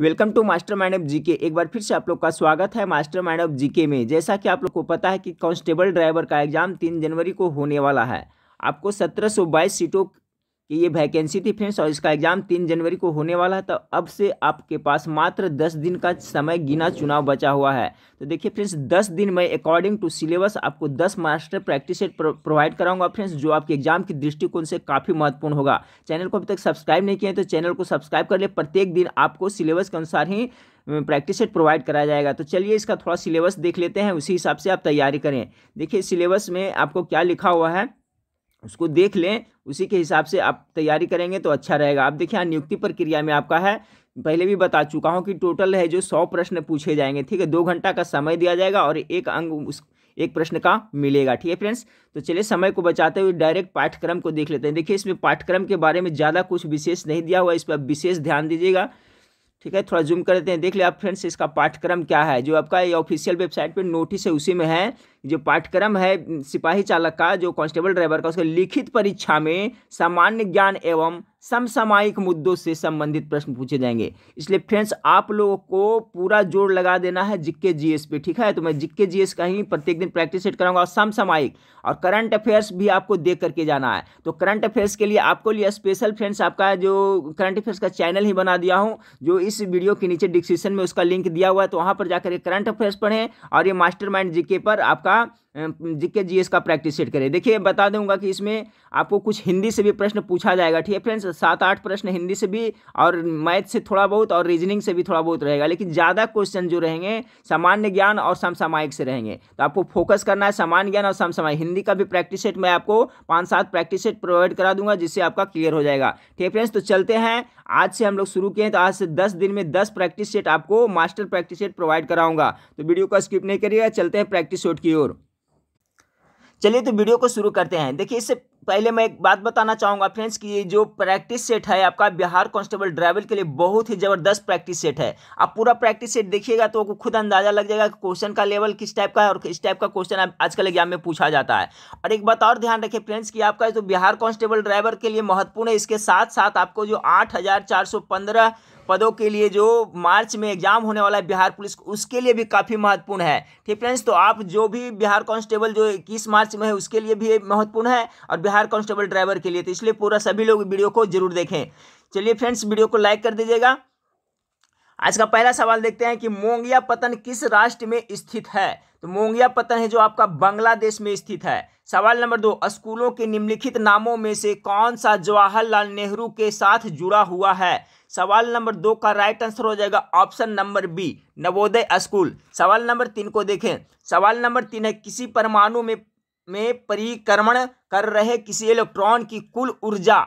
Welcome to mastermind of GK एक बार फिर से आप लोग का स्वागत है मास्टर माइंड ऑफ जीके में जैसा कि आप लोग को पता है कि कांस्टेबल ड्राइवर का एग्जाम तीन जनवरी को होने वाला है आपको सत्रह सौ बाईस सीटों कि ये वैकेंसी थी फ्रेंड्स और इसका एग्ज़ाम तीन जनवरी को होने वाला है तो अब से आपके पास मात्र दस दिन का समय गिना चुनाव बचा हुआ है तो देखिए फ्रेंड्स दस दिन में अकॉर्डिंग टू सिलेबस आपको दस मास्टर प्रैक्टिस सेट प्रोवाइड कराऊंगा फ्रेंड्स जो आपके एग्जाम के दृष्टिकोण से काफ़ी महत्वपूर्ण होगा चैनल को अभी तक सब्सक्राइब नहीं किया है तो चैनल को सब्सक्राइब कर ले प्रत्येक दिन आपको सिलेबस के अनुसार ही प्रैक्टिस सेट प्रोवाइड कराया जाएगा तो चलिए इसका थोड़ा सिलेबस देख लेते हैं उसी हिसाब से आप तैयारी करें देखिए सिलेबस में आपको क्या लिखा हुआ है उसको देख लें उसी के हिसाब से आप तैयारी करेंगे तो अच्छा रहेगा आप देखिए यहाँ नियुक्ति प्रक्रिया में आपका है पहले भी बता चुका हूँ कि टोटल है जो सौ प्रश्न पूछे जाएंगे ठीक है दो घंटा का समय दिया जाएगा और एक अंग उस एक प्रश्न का मिलेगा ठीक है फ्रेंड्स तो चलिए समय को बचाते हुए डायरेक्ट पाठ्यक्रम को देख लेते हैं देखिए इसमें पाठ्यक्रम के बारे में ज़्यादा कुछ विशेष नहीं दिया हुआ इस पर विशेष ध्यान दीजिएगा ठीक है थोड़ा जूम कर देते हैं देख ले आप फ्रेंड्स इसका पाठ्यक्रम क्या है जो आपका ये ऑफिशियल वेबसाइट पर नोटिस है उसी में है जो पाठ्यक्रम है सिपाही चालक का जो कांस्टेबल ड्राइवर का उसके लिखित परीक्षा में सामान्य ज्ञान एवं समसामायिक मुद्दों से संबंधित प्रश्न पूछे जाएंगे इसलिए फ्रेंड्स आप लोगों को पूरा जोर लगा देना है जिक्के जीएस पे ठीक है तो मैं जिक्के जीएस का ही प्रत्येक दिन प्रैक्टिस सेट कराऊंगा और और करंट अफेयर्स भी आपको देख करके जाना है तो करंट अफेयर्स के लिए आपको लिए स्पेशल फ्रेंड्स आपका जो करंट अफेयर्स का चैनल ही बना दिया हूँ जो इस वीडियो के नीचे डिस्क्रिप्शन में उसका लिंक दिया हुआ है तो वहाँ पर जाकर करंट अफेयर्स पढ़ें और ये मास्टर माइंड पर आपका tá? के जी का प्रैक्टिस सेट करें देखिए बता दूंगा कि इसमें आपको कुछ हिंदी से भी प्रश्न पूछा जाएगा ठीक है फ्रेंड्स सात आठ प्रश्न हिंदी से भी और मैथ से थोड़ा बहुत और रीजनिंग से भी थोड़ा बहुत रहेगा लेकिन ज़्यादा क्वेश्चन जो रहेंगे सामान्य ज्ञान और समसामायिक से रहेंगे तो आपको फोकस करना है सामान्य ज्ञान और समसामायिक हिंदी का भी प्रैक्टिस सेट मैं आपको पाँच सात प्रैक्टिस सेट प्रोवाइड करा दूंगा जिससे आपका क्लियर हो जाएगा ठीक है फ्रेंड्स तो चलते हैं आज से हम लोग शुरू किए हैं तो आज से दस दिन में दस प्रैक्टिस सेट आपको मास्टर प्रैक्टिस सेट प्रोवाइड कराऊंगा तो वीडियो का स्किप नहीं करिएगा चलते हैं प्रैक्टिस सेट की ओर चलिए तो वीडियो को शुरू करते हैं देखिए इससे पहले मैं एक बात बताना चाहूँगा फ्रेंड्स कि ये जो प्रैक्टिस सेट है आपका बिहार कांस्टेबल ड्राइवल के लिए बहुत ही ज़बरदस्त प्रैक्टिस सेट है आप पूरा प्रैक्टिस सेट देखिएगा तो आपको खुद अंदाजा लग जाएगा कि क्वेश्चन का लेवल किस टाइप का है और किस टाइप का क्वेश्चन आजकल एग्जाम में पूछा जाता है और एक बात और ध्यान रखें फ्रेंड्स कि आपका जो बिहार कॉन्स्टेबल ड्राइवर के लिए महत्वपूर्ण है इसके साथ साथ आपको जो आठ पदों के लिए जो मार्च में एग्जाम होने वाला है बिहार पुलिस उसके लिए भी काफ़ी महत्वपूर्ण है ठीक फ्रेंड्स तो आप जो भी बिहार कांस्टेबल जो इक्कीस मार्च में है उसके लिए भी महत्वपूर्ण है और बिहार कांस्टेबल ड्राइवर के लिए तो इसलिए पूरा सभी लोग वीडियो को जरूर देखें चलिए फ्रेंड्स वीडियो को लाइक कर दीजिएगा आज का पहला सवाल देखते हैं कि मोंगिया पतन किस राष्ट्र में स्थित है तो मोंगिया पतन है जो आपका बांग्लादेश में स्थित है सवाल नंबर दो स्कूलों के निम्नलिखित नामों में से कौन सा जवाहरलाल नेहरू के साथ जुड़ा हुआ है सवाल नंबर दो का राइट आंसर हो जाएगा option number B Navodaya school सवाल नंबर तीन को देखें सवाल नंबर तीन है किसी परमाणु में में परिक्रमण कर रहे किसी इलेक्ट्रॉन की कुल ऊर्जा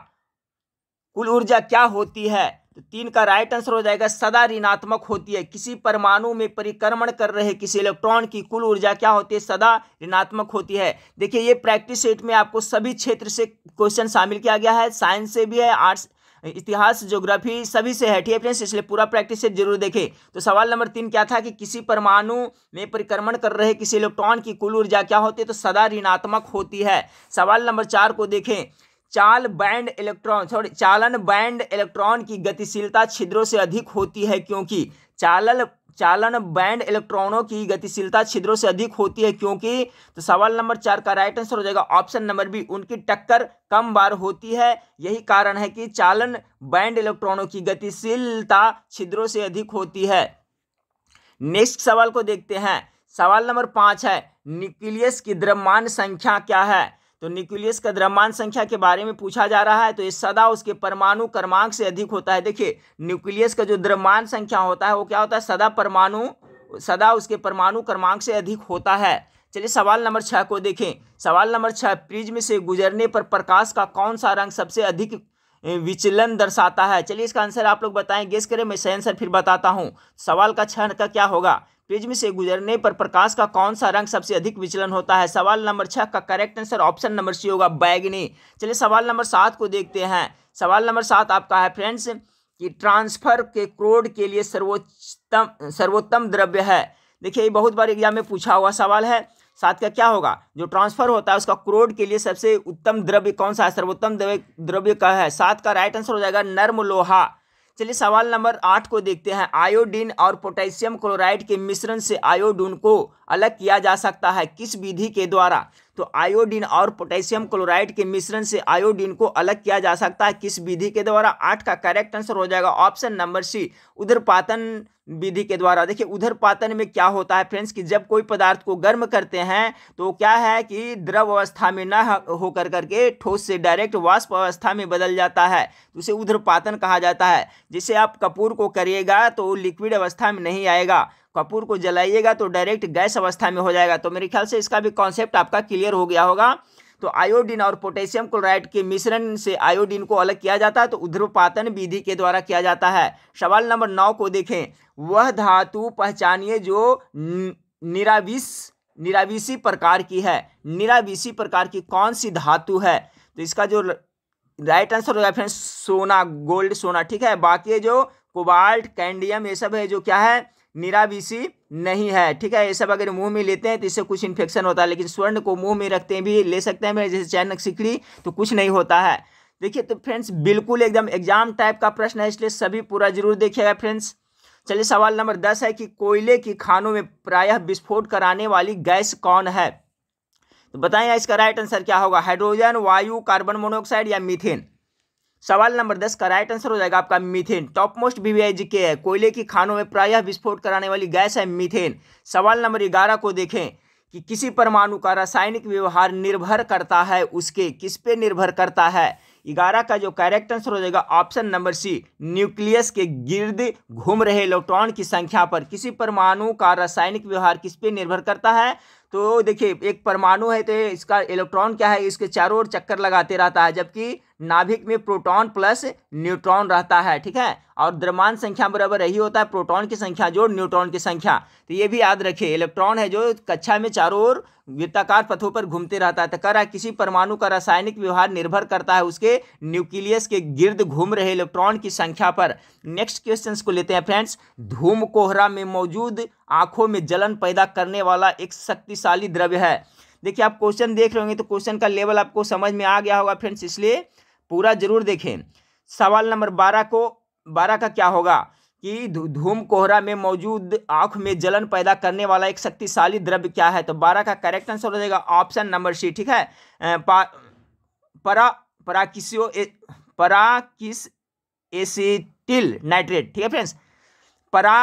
कुल ऊर्जा क्या होती है तो तीन का राइट आंसर हो जाएगा सदा ऋणात्मक होती है किसी परमाणु में परिक्रमण कर रहे किसी इलेक्ट्रॉन की कुल ऊर्जा क्या होती है सदा ऋणात्मक होती है देखिए ये प्रैक्टिस सेट में आपको सभी क्षेत्र से क्वेश्चन शामिल किया गया है साइंस से भी है आर्ट्स इतिहास ज्योग्राफी सभी से है ठीक है फ्रेंड्स इसलिए पूरा प्रैक्टिस सेट जरूर देखें तो सवाल नंबर तीन क्या था कि किसी परमाणु में परिक्रमण कर रहे किसी इलेक्ट्रॉन की कुल ऊर्जा क्या होती है तो सदा ऋणात्मक होती है सवाल नंबर चार को देखें चाल बैंड इलेक्ट्रॉन सॉरी चालन बैंड इलेक्ट्रॉन की गतिशीलता छिद्रों से अधिक होती है क्योंकि चालन चालन बैंड इलेक्ट्रॉनों की गतिशीलता छिद्रों से अधिक होती है क्योंकि तो सवाल नंबर चार का राइट आंसर हो जाएगा ऑप्शन नंबर बी उनकी टक्कर कम बार होती है यही कारण है कि चालन बैंड इलेक्ट्रॉनों की गतिशीलता छिद्रों से अधिक होती है नेक्स्ट सवाल को देखते हैं सवाल नंबर पाँच है न्यूक्लियस की द्रव्यमान संख्या क्या है तो न्यूक्लियस का द्रव्यमान संख्या के बारे में पूछा जा रहा है तो ये सदा उसके परमाणु क्रमांक से अधिक होता है देखिए न्यूक्लियस का जो द्रव्यमान संख्या होता है वो क्या होता है सदा परमाणु सदा उसके परमाणु क्रमांक से अधिक होता है चलिए सवाल नंबर छः को देखें सवाल नंबर छः प्रिज्म से गुजरने पर प्रकाश का कौन सा रंग सबसे अधिक विचलन दर्शाता है चलिए इसका आंसर आप लोग बताएं गेस करें मैं सही आंसर फिर बताता हूँ सवाल का छह का क्या होगा प्रिज्म से गुजरने पर प्रकाश का कौन सा रंग सबसे अधिक विचलन होता है सवाल नंबर छः का correct answer option number C होगा बैगनी चलिए सवाल नंबर सात को देखते हैं सवाल नंबर सात आपका है फ्रेंड्स कि ट्रांसफर के क्रोड के लिए सर्वोत्तम सर्वोत्तम द्रव्य है देखिए ये बहुत बार एग्जाम में पूछा हुआ सवाल है साथ का क्या होगा जो ट्रांसफर होता है उसका क्रोड के लिए सबसे उत्तम द्रव्य कौन सा है सर्वोत्तम द्रव्य का है सात का राइट आंसर हो जाएगा नर्म लोहा चलिए सवाल नंबर आठ को देखते हैं आयोडीन और पोटेशियम क्लोराइड के मिश्रण से आयोडीन को अलग किया जा सकता है किस विधि के द्वारा तो आयोडीन और पोटेशियम क्लोराइड के मिश्रण से आयोडीन को अलग किया जा सकता है किस विधि के द्वारा आठ का करेक्ट आंसर हो जाएगा ऑप्शन नंबर सी उधर पातन विधि के द्वारा देखिए उधर पातन में क्या होता है फ्रेंड्स कि जब कोई पदार्थ को गर्म करते हैं तो क्या है कि द्रव अवस्था में ना होकर करके ठोस से डायरेक्ट वाष्प अवस्था में बदल जाता है तो उसे उधर पातन कहा जाता है जिसे आप कपूर को करिएगा तो लिक्विड अवस्था में नहीं आएगा कपूर को जलाइएगा तो डायरेक्ट गैस अवस्था में हो जाएगा तो मेरे ख्याल से इसका भी कॉन्सेप्ट आपका क्लियर हो गया होगा तो आयोडीन और पोटेशियम क्लोराइड के मिश्रण से आयोडीन को अलग किया जाता है तो उध्रपातन विधि के द्वारा किया जाता है सवाल नंबर नौ को देखें वह धातु पहचानिए जो निराविस निराविसी प्रकार की है निराविसी प्रकार की कौन सी धातु है तो इसका जो राइट आंसर होगा फ्रेंड्स सोना गोल्ड सोना ठीक है बाकी जो कोबाल्ट कैंडियम ये सब है जो क्या है निराविषी नहीं है ठीक है ये सब अगर मुंह में लेते हैं तो इससे कुछ इन्फेक्शन होता है लेकिन स्वर्ण को मुंह में रखते हैं भी ले सकते हैं जैसे चैनक सिकड़ी तो कुछ नहीं होता है देखिए तो फ्रेंड्स बिल्कुल एकदम एग्जाम टाइप का प्रश्न है इसलिए सभी पूरा जरूर देखिएगा फ्रेंड्स चलिए सवाल नंबर दस है कि कोयले की खानों में प्रायः विस्फोट कराने वाली गैस कौन है तो बताएं इसका राइट आंसर क्या होगा हाइड्रोजन वायु कार्बन मोनोऑक्साइड या मीथेन सवाल नंबर दस का राइट आंसर हो जाएगा आपका मीथेन टॉप मोस्ट बीवीआईजी के है कोयले की खानों में प्रायः विस्फोट कराने वाली गैस है मीथेन सवाल नंबर ग्यारह को देखें कि किसी परमाणु का रासायनिक व्यवहार निर्भर करता है उसके किस पे निर्भर करता है ग्यारह का जो करेक्ट आंसर हो जाएगा ऑप्शन नंबर सी न्यूक्लियस के गिर्द घूम रहे इलेक्ट्रॉन की संख्या पर किसी परमाणु का रासायनिक व्यवहार किस पे निर्भर करता है तो देखिए एक परमाणु है तो इसका इलेक्ट्रॉन क्या है इसके चारों ओर चक्कर लगाते रहता है जबकि नाभिक में प्रोटॉन प्लस न्यूट्रॉन रहता है ठीक है और द्रमान संख्या बराबर यही होता है प्रोटॉन की संख्या जोड़ न्यूट्रॉन की संख्या तो ये भी याद रखिए इलेक्ट्रॉन है जो कक्षा में चारों ओर वृत्ताकार पथों पर घूमते रहता है तो कह रहा किसी परमाणु का रासायनिक व्यवहार निर्भर करता है उसके न्यूक्लियस के गिर्द घूम रहे इलेक्ट्रॉन की संख्या पर नेक्स्ट क्वेश्चन को लेते हैं फ्रेंड्स धूम कोहरा में मौजूद आंखों में जलन पैदा करने वाला एक शक्तिशाली द्रव्य है देखिए आप क्वेश्चन देख रहे होंगे तो क्वेश्चन का लेवल आपको समझ में आ गया होगा फ्रेंड्स इसलिए पूरा जरूर देखें सवाल नंबर बारह को बारह का क्या होगा कि धूम कोहरा में मौजूद आंख में जलन पैदा करने वाला एक शक्तिशाली द्रव्य क्या है तो बारह का करेक्ट आंसर हो जाएगा ऑप्शन नंबर सी ठीक है परा परा किस पराकिस एसिटिल नाइट्रेट ठीक है फ्रेंड्स परा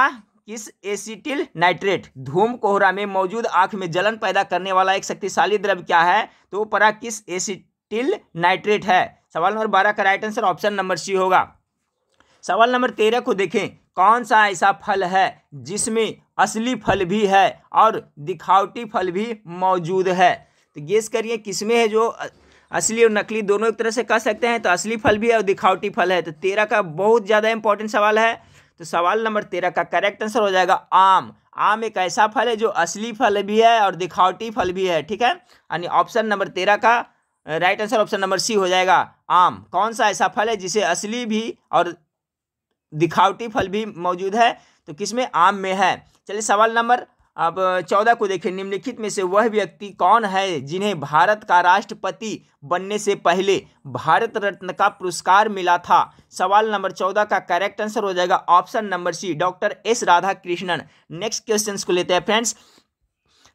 किस एसिटिल नाइट्रेट धूम कोहरा में मौजूद आंख में जलन पैदा करने वाला एक शक्तिशाली द्रव्य क्या है तो परा किस एसिट टिल नाइट्रेट है सवाल नंबर बारह का right answer option number C होगा सवाल नंबर तेरह को देखें कौन सा ऐसा फल है जिसमें असली फल भी है और दिखावटी फल भी मौजूद है तो गेस करिए किसमें है जो असली और नकली दोनों एक तरह से कह सकते हैं तो असली फल भी है और दिखावटी फल है तो तेरह का बहुत ज़्यादा इंपॉर्टेंट सवाल है तो सवाल नंबर तेरह का करेक्ट आंसर हो जाएगा आम आम एक ऐसा फल है जो असली फल भी है और दिखावटी फल भी है ठीक है यानी ऑप्शन नंबर तेरह का right answer option number C हो जाएगा आम कौन सा ऐसा फल है जिसे असली भी और दिखावटी फल भी मौजूद है तो किसमें आम में है चलिए सवाल नंबर अब चौदह को देखें निम्नलिखित में से वह व्यक्ति कौन है जिन्हें भारत का राष्ट्रपति बनने से पहले भारत रत्न का पुरस्कार मिला था सवाल नंबर चौदह का करेक्ट आंसर हो जाएगा option number C doctor S Radha Krishnan next question को लेते हैं फ्रेंड्स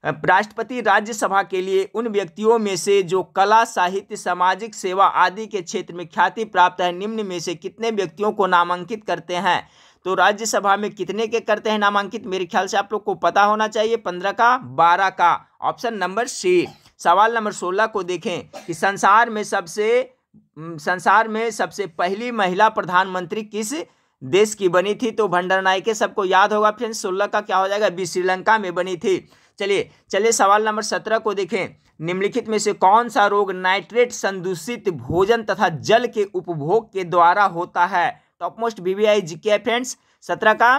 राष्ट्रपति राज्यसभा के लिए उन व्यक्तियों में से जो कला साहित्य सामाजिक सेवा आदि के क्षेत्र में ख्याति प्राप्त है निम्न में से कितने व्यक्तियों को नामांकित करते हैं तो राज्यसभा में कितने के करते हैं नामांकित मेरे ख्याल से आप लोग को पता होना चाहिए पंद्रह का बारह का ऑप्शन नंबर सी सवाल नंबर सोलह को देखें कि संसार में सबसे संसार में सबसे पहली महिला प्रधानमंत्री किस देश की बनी थी तो भंडार नायके सबको याद होगा फ्रेंड्स सोलह का क्या हो जाएगा बी श्रीलंका में बनी थी चलिए चलिए सवाल नंबर सत्रह को देखें निम्नलिखित में से कौन सा रोग नाइट्रेट संदूषित भोजन तथा जल के उपभोग के द्वारा होता है top most VVI GK friends सत्रह का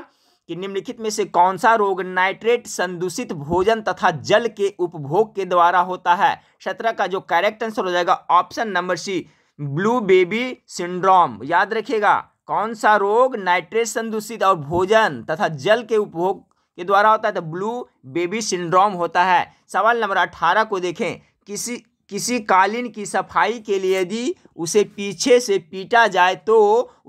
कि निम्नलिखित में से कौन सा रोग नाइट्रेट संदूषित भोजन तथा जल के उपभोग के द्वारा होता है सत्रह का जो करेक्ट आंसर हो जाएगा option number C blue baby syndrome याद रखिएगा कौन सा रोग नाइट्रेट संदूषित और भोजन तथा जल के उपभोग के द्वारा होता है तो ब्लू बेबी सिंड्रोम होता है सवाल नंबर अठारह को देखें किसी किसी कालीन की सफाई के लिए यदि उसे पीछे से पीटा जाए तो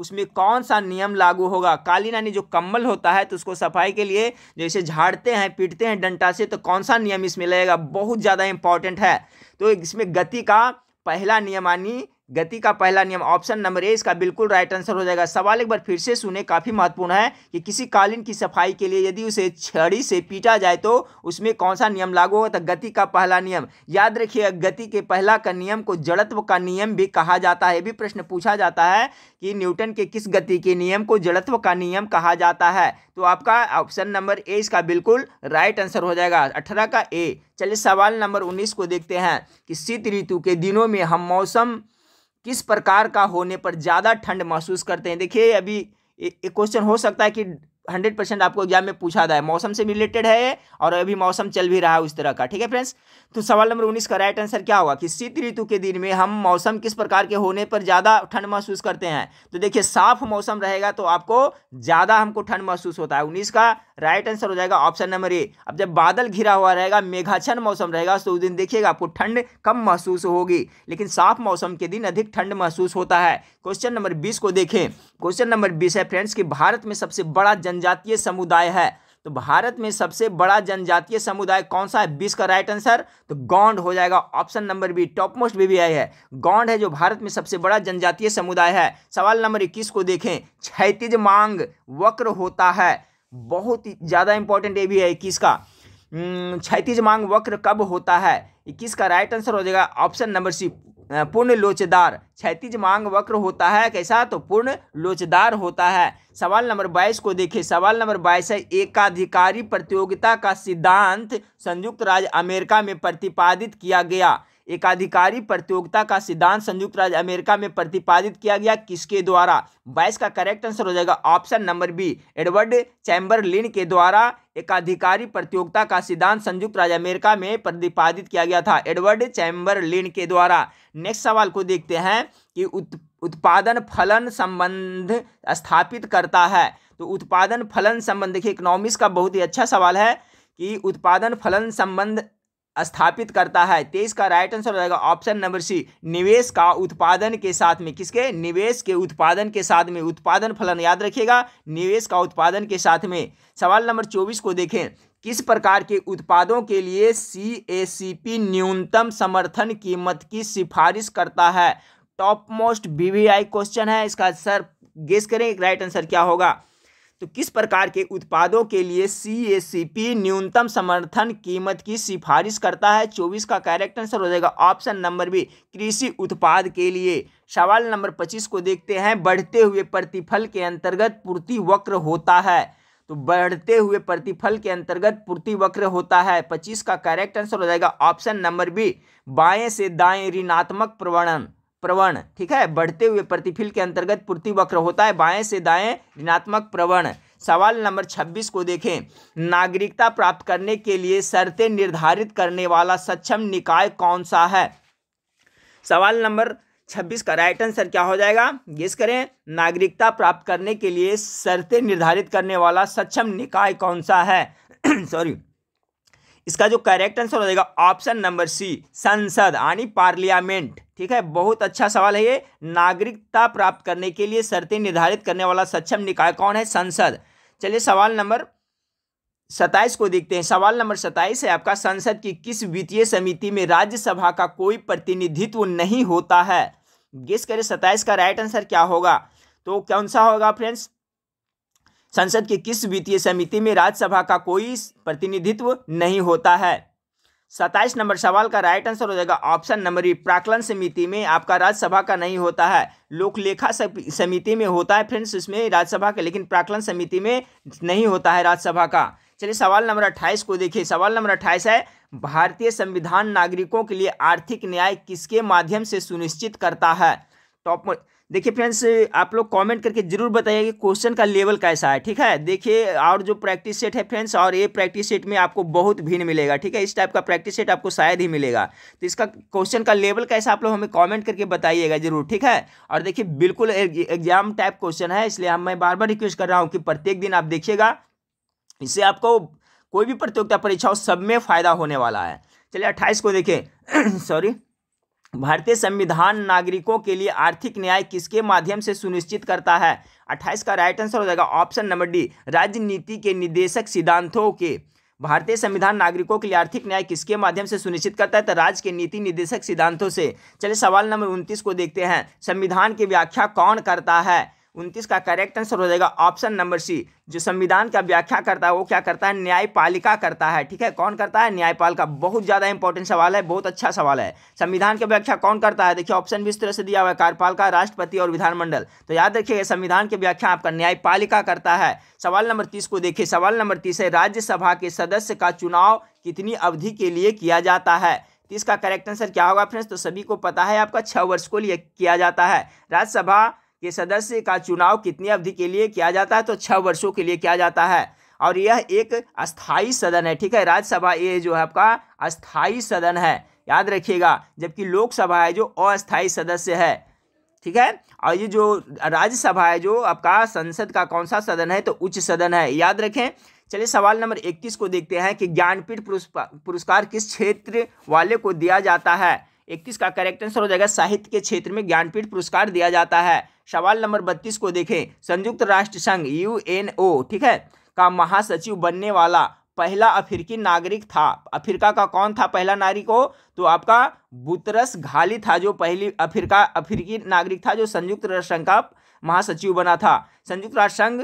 उसमें कौन सा नियम लागू होगा कालीन यानी जो कम्बल होता है तो उसको सफाई के लिए जैसे झाड़ते हैं पीटते हैं डंटा से तो कौन सा नियम इसमें लगेगा बहुत ज़्यादा इंपॉर्टेंट है तो इसमें गति का पहला नियम यानी गति का पहला नियम ऑप्शन नंबर ए इसका बिल्कुल राइट आंसर हो जाएगा सवाल एक बार फिर से सुने काफ़ी महत्वपूर्ण है कि किसी कालीन की सफाई के लिए यदि उसे छड़ी से पीटा जाए तो उसमें कौन सा नियम लागू होगा तो गति का पहला नियम याद रखिए गति के पहला का नियम को जड़त्व का नियम भी कहा जाता है ये भी प्रश्न पूछा जाता है कि न्यूटन के किस गति के नियम को जड़त्व का नियम कहा जाता है तो आपका ऑप्शन नंबर ए इसका बिल्कुल राइट आंसर हो जाएगा अठारह का ए चलिए सवाल नंबर उन्नीस को देखते हैं कि शीत ऋतु के दिनों में हम मौसम किस प्रकार का होने पर ज़्यादा ठंड महसूस करते हैं देखिए अभी एक क्वेश्चन हो सकता है कि हंड्रेड परसेंट आपको एग्जाम में पूछा था मौसम से रिलेटेड है और अभी मौसम चल भी रहा है उस तरह का ठीक है फ्रेंड्स तो सवाल नंबर उन्नीस का राइट आंसर क्या होगा कि शीत ऋतु के दिन में हम मौसम किस प्रकार के होने पर ज़्यादा ठंड महसूस करते हैं तो देखिए साफ मौसम रहेगा तो आपको ज़्यादा हमको ठंड महसूस होता है उन्नीस का राइट आंसर हो जाएगा ऑप्शन नंबर ए अब जब बादल घिरा हुआ रहेगा मेघाछन मौसम रहेगा तो उस दिन देखिएगा आपको ठंड कम महसूस होगी लेकिन साफ मौसम के दिन अधिक ठंड महसूस होता है क्वेश्चन नंबर बीस को देखें क्वेश्चन नंबर बीस है फ्रेंड्स कि भारत में सबसे बड़ा जनजातीय समुदाय है तो भारत में सबसे बड़ा जनजातीय समुदाय कौन सा है बीस का राइट आंसर तो गौंड हो जाएगा option number B top most B I है गौंड है जो भारत में सबसे बड़ा जनजातीय समुदाय है सवाल नंबर इक्कीस को देखें क्षैतिज मांग वक्र होता है बहुत ही ज़्यादा इंपॉर्टेंट ये भी है इक्कीस का क्षैतिज मांग वक्र कब होता है इक्कीस का राइट आंसर हो जाएगा ऑप्शन नंबर सी पूर्ण लोचदार क्षैतिज मांग वक्र होता है कैसा तो पूर्ण लोचदार होता है सवाल नंबर बाईस को देखिए सवाल नंबर बाईस है एकाधिकारी प्रतियोगिता का सिद्धांत संयुक्त राज्य अमेरिका में प्रतिपादित किया गया एकाधिकारी प्रतियोगिता का सिद्धांत संयुक्त राज्य अमेरिका में प्रतिपादित किया गया किसके द्वारा बाईस का करेक्ट आंसर हो जाएगा option number B Edward Chamberlin के द्वारा एकाधिकारी प्रतियोगिता का सिद्धांत संयुक्त राज्य अमेरिका में प्रतिपादित किया गया था एडवर्ड चैम्बरलिन के द्वारा नेक्स्ट सवाल को देखते हैं कि उत, उत्पादन फलन संबंध स्थापित करता है तो उत्पादन फलन संबंध देखिए इकोनॉमिक्स का बहुत ही अच्छा सवाल है कि उत्पादन फलन संबंध स्थापित करता है तेईस का राइट आंसर हो जाएगा ऑप्शन नंबर सी निवेश का उत्पादन के साथ में किसके निवेश के उत्पादन के साथ में उत्पादन फलन याद रखिएगा निवेश का उत्पादन के साथ में सवाल नंबर चौबीस को देखें किस प्रकार के उत्पादों के लिए सी ए सी पी न्यूनतम समर्थन कीमत की सिफारिश करता है टॉप मोस्ट बी क्वेश्चन है इसका सर गेस करें राइट आंसर क्या होगा तो किस प्रकार के उत्पादों के लिए सी न्यूनतम समर्थन कीमत की सिफारिश करता है चौबीस का करेक्ट आंसर हो जाएगा ऑप्शन नंबर बी कृषि उत्पाद के लिए सवाल नंबर पच्चीस को देखते हैं बढ़ते हुए प्रतिफल के अंतर्गत पूर्ति वक्र होता है तो बढ़ते हुए प्रतिफल के अंतर्गत पूर्ति वक्र होता है पच्चीस का करेक्ट आंसर हो जाएगा ऑप्शन नंबर बी बाएं से दाएं ऋणात्मक प्रवणन प्रवण ठीक है बढ़ते हुए प्रतिफिल के अंतर्गत पूर्ति वक्र होता है बाएं से दाएं ऋणात्मक प्रवण सवाल नंबर 26 को देखें नागरिकता प्राप्त करने के लिए शर्तें निर्धारित करने वाला सक्षम निकाय कौन सा है सवाल नंबर 26 का राइट आंसर क्या हो जाएगा गेस करें नागरिकता प्राप्त करने के लिए शर्तें निर्धारित करने वाला सक्षम निकाय कौन सा है सॉरी इसका जो करेक्ट आंसर हो जाएगा ऑप्शन नंबर सी संसद यानी पार्लियामेंट ठीक है बहुत अच्छा सवाल है ये नागरिकता प्राप्त करने के लिए शर्तें निर्धारित करने वाला सक्षम निकाय कौन है संसद चलिए सवाल नंबर सत्ताईस को देखते हैं सवाल नंबर सत्ताईस है आपका संसद की किस वित्तीय समिति में राज्यसभा का कोई प्रतिनिधित्व नहीं होता है गेस करें सत्ताईस का राइट आंसर क्या होगा तो कौन सा होगा फ्रेंड्स संसद की किस वित्तीय समिति में राज्यसभा का कोई प्रतिनिधित्व नहीं होता है सत्ताईस नंबर सवाल का राइट आंसर हो जाएगा ऑप्शन नंबर बी प्राकलन समिति में आपका राज्यसभा का नहीं होता है लोकलेखा समिति में होता है फ्रेंड्स इसमें राज्यसभा का लेकिन प्राकलन समिति में नहीं होता है राज्यसभा का चलिए सवाल नंबर अट्ठाईस को देखिए सवाल नंबर अट्ठाईस है भारतीय संविधान नागरिकों के लिए आर्थिक न्याय किसके माध्यम से सुनिश्चित करता है टॉप देखिए फ्रेंड्स आप लोग कमेंट करके जरूर बताइए कि क्वेश्चन का लेवल कैसा है ठीक है देखिए और जो प्रैक्टिस सेट है फ्रेंड्स और ये प्रैक्टिस सेट में आपको बहुत भीड़ मिलेगा ठीक है इस टाइप का प्रैक्टिस सेट आपको शायद ही मिलेगा तो इसका क्वेश्चन का लेवल कैसा आप लोग हमें कॉमेंट करके बताइएगा जरूर ठीक है और देखिए बिल्कुल एग्जाम टाइप क्वेश्चन है इसलिए हम मैं बार बार रिक्वेस्ट कर रहा हूँ कि प्रत्येक दिन आप देखिएगा इससे आपको कोई भी प्रतियोगिता परीक्षा हो सब में फ़ायदा होने वाला है चलिए अट्ठाईस को देखें सॉरी भारतीय संविधान नागरिकों के लिए आर्थिक न्याय किसके माध्यम से सुनिश्चित करता है अट्ठाईस का राइट आंसर हो जाएगा ऑप्शन नंबर डी राजनीति के निदेशक सिद्धांतों के भारतीय संविधान नागरिकों के लिए आर्थिक न्याय किसके माध्यम से सुनिश्चित करता है तो राज्य के नीति निदेशक सिद्धांतों से चलिए सवाल नंबर उनतीस को देखते हैं संविधान की व्याख्या कौन करता है उनतीस का करेक्ट आंसर हो जाएगा ऑप्शन नंबर सी जो संविधान का व्याख्या करता है वो क्या करता है न्यायपालिका करता है ठीक है कौन करता है न्यायपालिका बहुत ज़्यादा इंपॉर्टेंट सवाल है बहुत अच्छा सवाल है संविधान की व्याख्या कौन करता है देखिए ऑप्शन भी इस तरह से दिया हुआ है कार्यपालिका राष्ट्रपति और विधानमंडल तो याद रखिएगा संविधान की व्याख्या आपका न्यायपालिका करता है सवाल नंबर तीस को देखिए सवाल नंबर तीस है राज्यसभा के सदस्य का चुनाव कितनी अवधि के लिए किया जाता है तीस इसका करेक्ट आंसर क्या होगा फ्रेंड्स तो सभी को पता है आपका छः वर्ष को लिए किया जाता है राज्यसभा कि सदस्य का चुनाव कितनी अवधि के लिए किया जाता है तो छः वर्षों के लिए किया जाता है और यह एक अस्थाई सदन है ठीक है राज्यसभा ये जो है आपका अस्थाई सदन है याद रखिएगा जबकि लोकसभा है जो अस्थायी सदस्य है ठीक है और ये जो राज्यसभा है जो आपका संसद का कौन सा सदन है तो उच्च सदन है याद रखें चलिए सवाल नंबर इक्कीस को देखते हैं कि ज्ञानपीठ पुरस्कार किस क्षेत्र वाले को दिया जाता है इकतीस का करेक्ट आंसर हो जाएगा साहित्य के क्षेत्र में ज्ञानपीठ पुरस्कार दिया जाता है सवाल नंबर बत्तीस को देखें संयुक्त राष्ट्र संघ यू ठीक है का महासचिव बनने वाला पहला अफ्रीकी नागरिक था अफ्रीका का कौन था पहला नागरिक हो तो आपका बुतरस घाली था जो पहली अफ्रीका अफ्रीकी नागरिक था जो संयुक्त राष्ट्र संघ का महासचिव बना था संयुक्त राष्ट्र संघ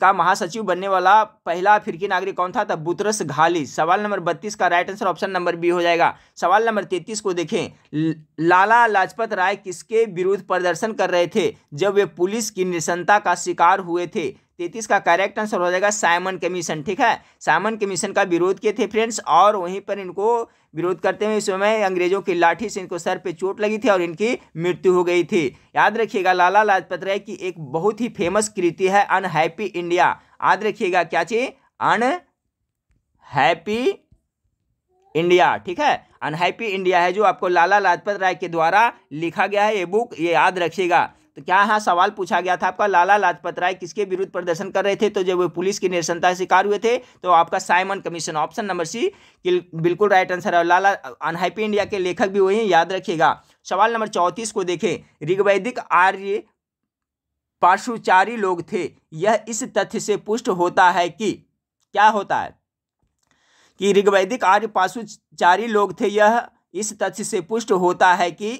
का महासचिव बनने वाला पहला अफ्रीकी नागरिक कौन था तब बुतरस घाली सवाल नंबर बत्तीस का right answer option number B हो जाएगा सवाल नंबर तैतीस को देखें लाला लाजपत राय किसके विरुद्ध प्रदर्शन कर रहे थे जब वे पुलिस की निशंता का शिकार हुए थे तैतीस का करेक्ट आंसर हो जाएगा साइमन कमीशन ठीक है साइमन कमीशन का विरोध किए थे फ्रेंड्स और वहीं पर इनको विरोध करते हुए इस समय अंग्रेजों की लाठी से इनको सर पे चोट लगी थी और इनकी मृत्यु हो गई थी याद रखिएगा लाला लाजपत राय की एक बहुत ही फेमस कृति है अनहैप्पी इंडिया याद रखिएगा क्या चीज अनहैप्पी इंडिया ठीक है अनहैप्पी इंडिया है जो आपको लाला लाजपत राय के द्वारा लिखा गया है ये बुक ये याद रखिएगा तो क्या यहाँ सवाल पूछा गया था आपका लाला लाजपत राय किसके विरुद्ध प्रदर्शन कर रहे थे तो जब वो पुलिस की निरसनता शिकार हुए थे तो आपका Simon Commission option number C बिल्कुल राइट आंसर है लाला अनहैप्पी इंडिया के लेखक भी वही याद रखिएगा सवाल नंबर चौंतीस को देखें ऋग्वैदिक आर्य पार्श्वचारी लोग थे यह इस तथ्य से पुष्ट होता है कि क्या होता है कि ऋग्वैदिक आर्य पार्श्वचारी लोग थे यह इस तथ्य से पुष्ट होता है कि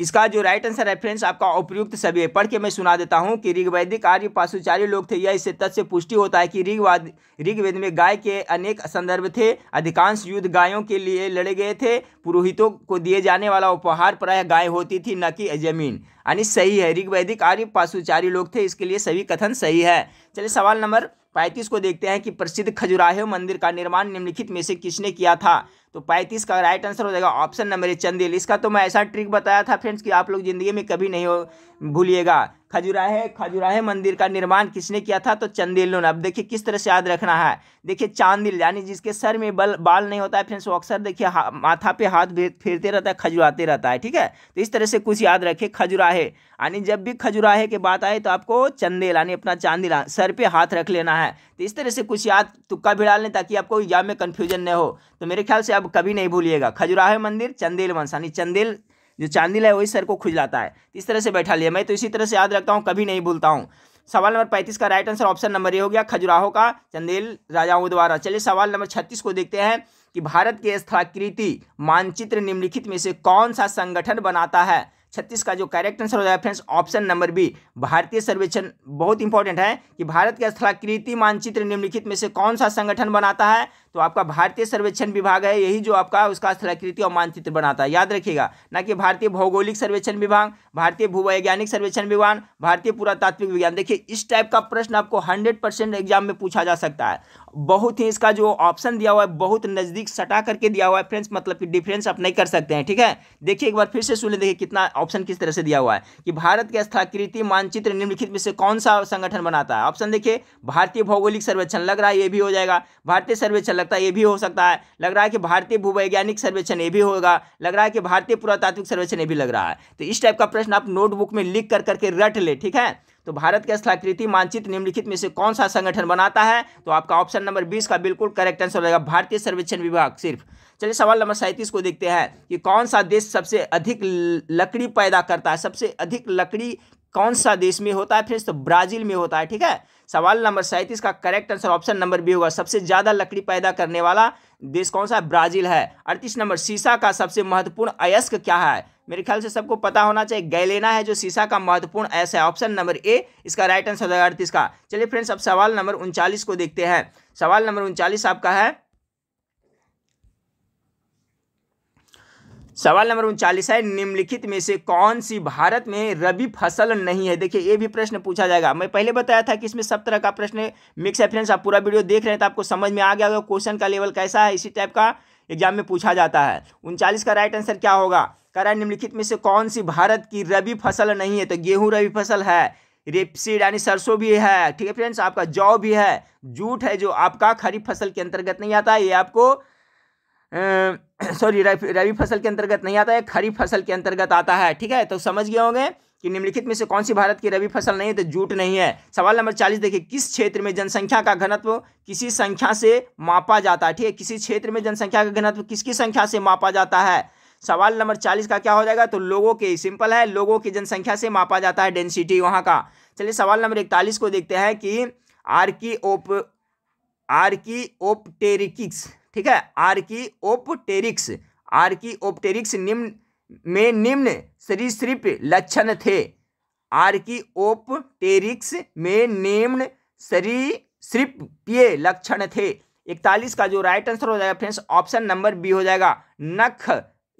इसका जो राइट आंसर है फ्रेंड्स आपका उपयुक्त सभी है पढ़ के मैं सुना देता हूँ कि ऋग्वैदिक आर्य पाशुचार्य लोग थे यह इससे तथ्य पुष्टि होता है कि ऋग्वाद ऋग्वेद में गाय के अनेक संदर्भ थे अधिकांश युद्ध गायों के लिए लड़े गए थे पुरोहितों को दिए जाने वाला उपहार प्राय गाय होती थी न कि जमीन यानी सही है ऋग्वैदिक आर्य पाशुचारी लोग थे इसके लिए सभी कथन सही है चलिए सवाल नंबर पैंतीस को देखते हैं कि प्रसिद्ध खजुराहो मंदिर का निर्माण निम्नलिखित में से किसने किया था तो पैंतीस का राइट आंसर हो जाएगा ऑप्शन नंबर ए चंदेल इसका तो मैं ऐसा ट्रिक बताया था फ्रेंड्स कि आप लोग जिंदगी में कभी नहीं भूलिएगा खजुराहे खजुराहे मंदिर का निर्माण किसने किया था तो ने अब देखिए किस तरह से याद रखना है देखिए चांदिल यानी जिसके सर में बल बाल नहीं होता है फ्रेंड्स वो अक्सर देखिए माथा पे हाथ फेरते रहता है खजुराते रहता है ठीक है तो इस तरह से कुछ याद रखे खजुराहे यानी जब भी खजुराहे की बात आए तो आपको चंदेल यानी अपना चांदिल सर पे हाथ रख लेना है तो इस तरह से कुछ याद तुक्का भी डालने लें ताकि आपको एग्जाम में कन्फ्यूजन न हो तो मेरे ख्याल से आप कभी नहीं भूलिएगा खजुराहे मंदिर चंदेल वंश यानी चंदेल जो चांदी है वही सर को खुजलाता है इस तरह से बैठा लिया मैं तो इसी तरह से याद रखता हूँ कभी नहीं भूलता हूँ सवाल नंबर पैंतीस का right answer option number A हो गया खजुराहो का चंदेल राजाओं द्वारा चलिए सवाल नंबर छत्तीस को देखते हैं कि भारत के स्थलाकृति मानचित्र निम्नलिखित में से कौन सा संगठन बनाता है छत्तीस का जो करेक्ट आंसर हो जाएगा फ्रेंड्स ऑप्शन नंबर बी भारतीय सर्वेक्षण बहुत इंपॉर्टेंट है कि भारत के स्थलाकृति मानचित्र निम्नलिखित में से कौन सा संगठन बनाता है तो आपका भारतीय सर्वेक्षण विभाग है यही जो आपका उसका स्थलाकृति और मानचित्र बनाता है याद रखिएगा ना कि भारतीय भौगोलिक सर्वेक्षण विभाग भारतीय भूवैज्ञानिक सर्वेक्षण विभाग भारतीय पुरातात्विक विज्ञान देखिए इस टाइप का प्रश्न आपको हंड्रेड परसेंट एग्जाम में पूछा जा सकता है बहुत ही इसका जो ऑप्शन दिया हुआ है बहुत नज़दीक सटा करके दिया हुआ है फ्रेंड्स मतलब कि डिफरेंस आप नहीं कर सकते हैं ठीक है देखिए एक बार फिर से सुन लें देखिए कितना ऑप्शन किस तरह से दिया हुआ है कि भारत के स्थलाकृति मानचित्र निम्नलिखित में से कौन सा संगठन बनाता है ऑप्शन देखिए भारतीय भौगोलिक सर्वेक्षण लग रहा है ये भी हो जाएगा भारतीय सर्वेक्षण लगता है ये भी हो सकता है लग रहा है कि भारतीय भूवैज्ञानिक सर्वेक्षण ये भी होगा लग रहा है कि भारतीय पुरातात्विक सर्वेक्षण ये भी लग रहा है तो इस टाइप का प्रश्न आप नोटबुक में लिख कर करके रट ले ठीक है तो भारत के स्थलाकृति मानचित्र निम्नलिखित में से कौन सा संगठन बनाता है तो आपका ऑप्शन नंबर बीस का बिल्कुल करेक्ट आंसर रहेगा भारतीय सर्वेक्षण विभाग सिर्फ चलिए सवाल नंबर सैंतीस को देखते हैं कि कौन सा देश सबसे अधिक लकड़ी पैदा करता है सबसे अधिक लकड़ी कौन सा देश में होता है फ्रेंड्स तो ब्राजील में होता है ठीक है सवाल नंबर सैंतीस का correct answer option number B होगा सबसे ज़्यादा लकड़ी पैदा करने वाला देश कौन सा है ब्राजील है अड़तीस नंबर शीशा का सबसे महत्वपूर्ण अयस्क क्या है मेरे ख्याल से सबको पता होना चाहिए गैलेना है जो शीशा का महत्वपूर्ण ऐसा है ऑप्शन नंबर ए इसका राइट आंसर होगा अड़तीस का चलिए फ्रेंड्स अब सवाल नंबर उनचालीस को देखते हैं सवाल नंबर उनचालीस आपका है सवाल नंबर उनचालीस है निम्नलिखित में से कौन सी भारत में रबी फसल नहीं है देखिए ये भी प्रश्न पूछा जाएगा मैं पहले बताया था कि इसमें सब तरह का प्रश्न मिक्स है फ्रेंड्स आप पूरा वीडियो देख रहे हैं तो आपको समझ में आ गया होगा क्वेश्चन का लेवल कैसा है इसी टाइप का एग्जाम में पूछा जाता है उनचालीस का राइट आंसर क्या होगा करा निम्नलिखित में से कौन सी भारत की रबी फसल नहीं है तो गेहूँ रबी फसल है रेपसीड यानी सरसों भी है ठीक है फ्रेंड्स आपका जौ भी है जूट है जो आपका खरीफ फसल के अंतर्गत नहीं आता ये आपको सॉरी रबी फसल के अंतर्गत नहीं आता है खरीफ फसल के अंतर्गत आता है ठीक है तो समझ गए होंगे कि निम्नलिखित में से कौन सी भारत की रबी फसल नहीं है तो जूट नहीं है सवाल नंबर चालीस देखिए किस क्षेत्र में जनसंख्या का घनत्व किसी संख्या से मापा जाता है ठीक है किसी क्षेत्र में जनसंख्या का घनत्व किसकी संख्या से मापा जाता है सवाल नंबर चालीस का क्या हो जाएगा तो लोगों के सिंपल है लोगों की जनसंख्या से मापा जाता है डेंसिटी वहाँ का चलिए सवाल नंबर इकतालीस को देखते हैं कि आर्की ओप आर्की ओपटेरिकिक्स ठीक है आर्की ओपटेरिक्स आर्की ओपटेरिक्स निम्न में निम्न सरीसृप लक्षण थे आर्की ओपटेरिक्स में निम्न सरीसृपीय लक्षण थे इकतालीस का जो राइट आंसर हो जाएगा फ्रेंड्स ऑप्शन नंबर बी हो जाएगा नख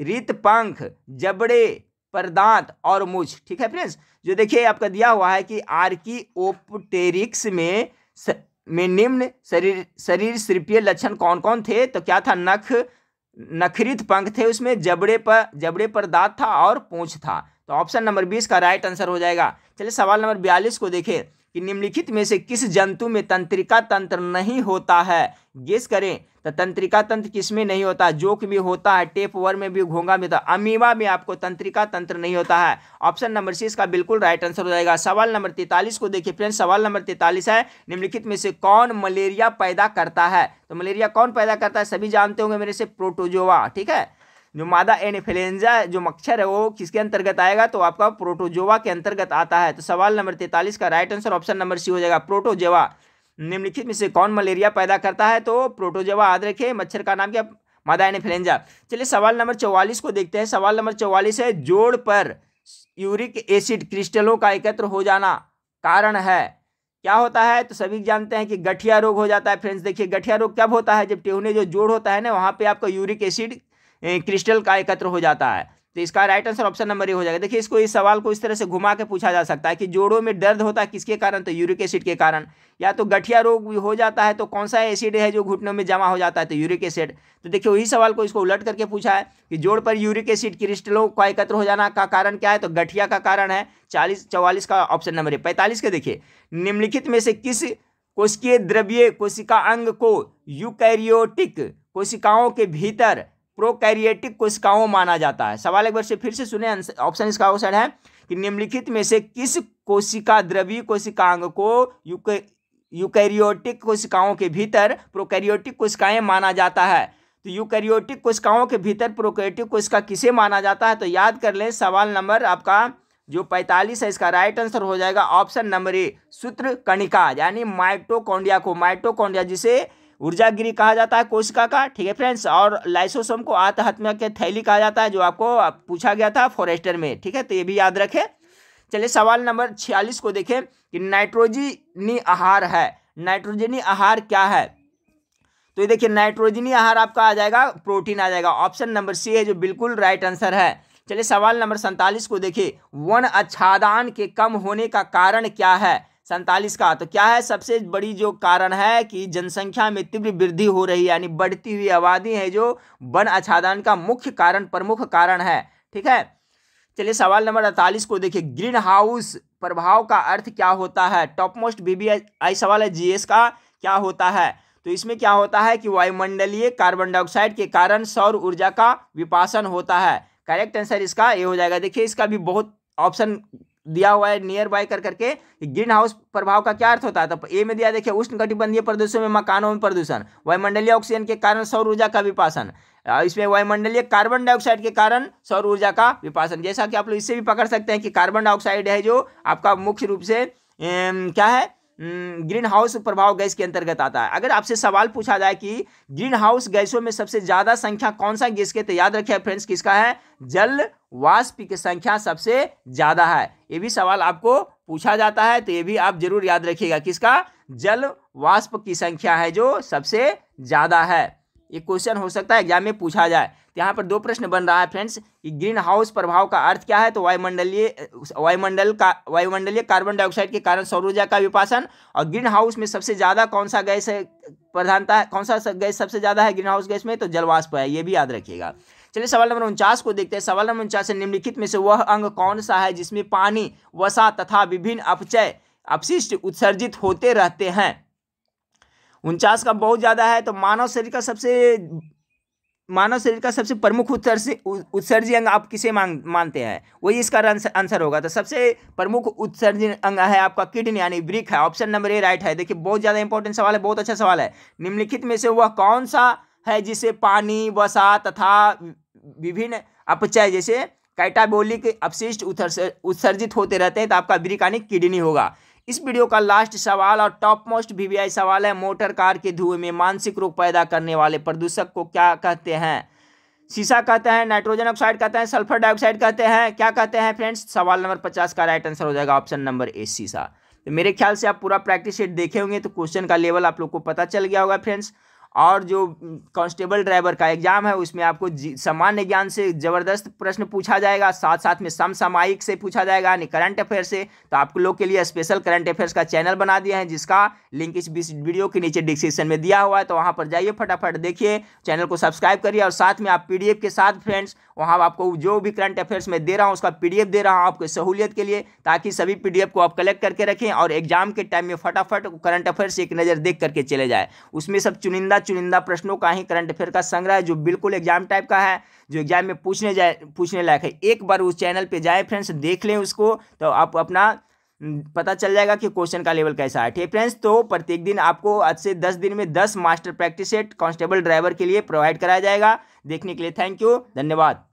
रित पंख जबड़े परदांत और मुझ ठीक है फ्रेंड्स जो देखिए आपका दिया हुआ है कि आर्की ओपटेरिक्स में में निम्न शरीर शरीर श्रीपीय लक्षण कौन कौन थे तो क्या था नख नखरित पंख थे उसमें जबड़े पर जबड़े पर दांत था और पूंछ था तो ऑप्शन नंबर बीस का राइट आंसर हो जाएगा चलिए सवाल नंबर बयालीस को देखें कि निम्नलिखित में से किस जंतु में तंत्रिका तंत्र नहीं होता है गेस करें तो तंत्रिका तंत्र किस में नहीं होता जोक में होता है टेप वर में भी घोंगा में तो अमीवा अमीबा में आपको तंत्रिका तंत्र नहीं होता है ऑप्शन नंबर सी इसका बिल्कुल राइट आंसर हो जाएगा सवाल नंबर तैतालीस को देखिए फ्रेंड सवाल नंबर तैतालीस है निम्नलिखित में से कौन मलेरिया पैदा करता है तो मलेरिया कौन पैदा करता है सभी जानते होंगे मेरे से प्रोटोजोवा ठीक है जो मादा एनिफेलेंजा जो मच्छर है वो किसके अंतर्गत आएगा तो आपका प्रोटोजोवा के अंतर्गत आता है तो सवाल नंबर तैंतालीस का right answer option number C हो जाएगा प्रोटोजोवा निम्नलिखित में से कौन मलेरिया पैदा करता है तो प्रोटोजोवा याद रखिए मच्छर का नाम क्या मादा एनिफेलेंजा चलिए सवाल नंबर चौवालीस को देखते हैं सवाल नंबर चौवालीस है जोड़ पर यूरिक एसिड क्रिस्टलों का एकत्र हो जाना कारण है क्या होता है तो सभी जानते हैं कि गठिया रोग हो जाता है फ्रेंड्स देखिए गठिया रोग कब होता है जब टेहुने जो जोड़ होता है ना वहाँ पे आपका यूरिक एसिड क्रिस्टल का एकत्र हो जाता है तो इसका right answer option number A हो जाएगा देखिए इसको इस सवाल को इस तरह से घुमा के पूछा जा सकता है कि जोड़ों में दर्द होता है किसके कारण तो यूरिक एसिड के कारण या तो गठिया रोग भी हो जाता है तो कौन सा एसिड है जो घुटनों में जमा हो जाता है तो यूरिक एसिड तो देखिए वही सवाल को इसको उलट करके पूछा है कि जोड़ पर यूरिक एसिड क्रिस्टलों का एकत्र हो जाना का कारण क्या है तो गठिया का कारण है चालीस चौवालीस का ऑप्शन नंबर ए पैंतालीस का देखिए निम्नलिखित में से किस कोशिकीय द्रव्य कोशिका अंग को यूकैरियोटिक कोशिकाओं के भीतर प्रोकैरियोटिक कोशिकाओं माना जाता है सवाल एक बार से फिर से सुने ऑप्शन इसका ऑप्शन है कि निम्नलिखित में से किस कोशिका द्रवी कोशिकांग को यूके यूकैरियोटिक कोशिकाओं के भीतर प्रोकैरियोटिक कोशिकाएं माना जाता है तो यूकैरियोटिक कोशिकाओं के भीतर प्रोकैरियोटिक कोशिका किसे माना जाता है तो याद कर लें सवाल नंबर आपका जो पैंतालीस है इसका राइट आंसर हो जाएगा ऑप्शन नंबर ए सूत्र कणिका यानी माइटोकॉन्ड्रिया को माइटोकॉन्ड्रिया जिसे ऊर्जागिरी कहा जाता है कोशिका का ठीक है फ्रेंड्स और लाइसोसोम को आत्महत्या के थैली कहा जाता है जो आपको पूछा गया था फॉरेस्टर में ठीक है तो ये भी याद रखें चलिए सवाल नंबर छियालीस को देखें कि नाइट्रोजनी आहार है नाइट्रोजनी आहार क्या है तो ये देखिए नाइट्रोजनी आहार आपका आ जाएगा प्रोटीन आ जाएगा ऑप्शन नंबर सी है जो बिल्कुल राइट आंसर है चलिए सवाल नंबर सैंतालीस को देखिए वन अच्छादान के कम होने का कारण क्या है सैंतालीस का तो क्या है सबसे बड़ी जो कारण है कि जनसंख्या में तीव्र वृद्धि हो रही है यानी बढ़ती हुई आबादी है जो वन आच्छादन का मुख्य कारण प्रमुख कारण है ठीक है चलिए सवाल नंबर अड़तालीस को देखिए ग्रीन हाउस प्रभाव का अर्थ क्या होता है टॉप मोस्ट बीबीआई सवाल है जीएस का क्या होता है तो इसमें क्या होता है कि वायुमंडलीय कार्बन डाइऑक्साइड के कारण सौर ऊर्जा का विपासन होता है करेक्ट आंसर इसका ये हो जाएगा देखिए इसका भी बहुत ऑप्शन दिया हुआ है नियर बाय कर करके ग्रीन हाउस प्रभाव का क्या अर्थ होता है तो ए में दिया देखिए उष्ण कटिबंधीय प्रदेशों में मकानों में प्रदूषण वायुमंडलीय ऑक्सीजन के कारण सौर ऊर्जा का विपासन इसमें वायुमंडलीय कार्बन डाइऑक्साइड के कारण सौर ऊर्जा का विपासन जैसा कि आप लोग इससे भी पकड़ सकते हैं कि कार्बन डाइऑक्साइड है जो आपका मुख्य रूप से क्या है ग्रीन हम्म, हाउस प्रभाव गैस के अंतर्गत आता है अगर आपसे सवाल पूछा जाए कि ग्रीन हाउस गैसों में सबसे ज़्यादा संख्या कौन सा गैस के तो याद रखिए फ्रेंड्स किसका है जल वाष्प की संख्या सबसे ज़्यादा है ये भी सवाल आपको पूछा जाता है तो ये भी आप जरूर याद रखिएगा किसका जल वाष्प की संख्या है जो सबसे ज़्यादा है ये क्वेश्चन हो सकता है एग्जाम में पूछा जाए तो यहाँ पर दो प्रश्न बन रहा है फ्रेंड्स कि ग्रीन हाउस प्रभाव का अर्थ क्या है तो वायुमंडलीय वायुमंडल का वायुमंडलीय कार्बन डाइऑक्साइड के कारण सौर ऊर्जा का विपासन और ग्रीन हाउस में सबसे ज़्यादा कौन सा गैस है प्रधानता है कौन सा गैस सबसे ज़्यादा है ग्रीन हाउस गैस में तो जलवाष्प है ये भी याद रखिएगा चलिए सवाल नंबर उनचास को देखते हैं सवाल नंबर उनचास निम्नलिखित में से वह अंग कौन सा है जिसमें पानी वसा तथा विभिन्न अपचय अपशिष्ट उत्सर्जित होते रहते हैं उनचास का बहुत ज़्यादा है तो मानव शरीर का सबसे मानव शरीर का सबसे प्रमुख उत्सर्जी उत्सर्जी अंग आप किसे मांग मानते हैं वही इसका आंसर होगा तो सबसे प्रमुख उत्सर्जी अंग है आपका किडनी यानी ब्रिक है ऑप्शन नंबर ए राइट है देखिए बहुत ज़्यादा इंपॉर्टेंट सवाल है बहुत अच्छा सवाल है निम्नलिखित में से वह कौन सा है जिसे पानी वसा तथा विभिन्न अपचय जैसे कैटाबोलिक अपशिष्ट उत्सर्जित होते रहते हैं तो आपका ब्रिक यानी किडनी होगा इस वीडियो का लास्ट सवाल और टॉप मोस्ट वीवीआई सवाल है मोटर कार के धुएं में मानसिक रोग पैदा करने वाले प्रदूषक को क्या कहते हैं शीशा कहते हैं नाइट्रोजन ऑक्साइड कहते हैं सल्फर डाइऑक्साइड कहते हैं क्या कहते हैं फ्रेंड्स सवाल नंबर पचास का राइट आंसर हो जाएगा ऑप्शन नंबर ए शीशा तो मेरे ख्याल से आप पूरा प्रैक्टिस शीट देखे होंगे तो क्वेश्चन का लेवल आप लोग को पता चल गया होगा फ्रेंड्स और जो कांस्टेबल ड्राइवर का एग्ज़ाम है उसमें आपको सामान्य ज्ञान से ज़बरदस्त प्रश्न पूछा जाएगा साथ साथ में समसामायिक से पूछा जाएगा यानी करंट अफेयर से तो आप लोग के लिए स्पेशल करंट अफेयर्स का चैनल बना दिया है जिसका लिंक इस वीडियो के नीचे डिस्क्रिप्शन में दिया हुआ है तो वहाँ पर जाइए फटाफट देखिए चैनल को सब्सक्राइब करिए और साथ में आप पी के साथ फ्रेंड्स वहाँ आपको जो भी करंट अफेयर्स में दे रहा हूँ उसका पी दे रहा हूँ आपकी सहूलियत के लिए ताकि सभी पी को आप कलेक्ट करके रखें और एग्जाम के टाइम में फटाफट करंट अफेयर्स एक नज़र देख करके चले जाए उसमें सब चुनिंदा चुनिंदा प्रश्नों का ही करंट अफेयर का संग्रह जो बिल्कुल एग्जाम टाइप का है जो एग्जाम में पूछने जाए पूछने लायक है एक बार उस चैनल पे जाए फ्रेंड्स देख लें उसको तो आप अपना पता चल जाएगा कि क्वेश्चन का लेवल कैसा है ठीक फ्रेंड्स तो प्रत्येक दिन आपको आज से दस दिन में दस master practice set constable driver के लिए प्रोवाइड कराया जाएगा देखने के लिए थैंक यू धन्यवाद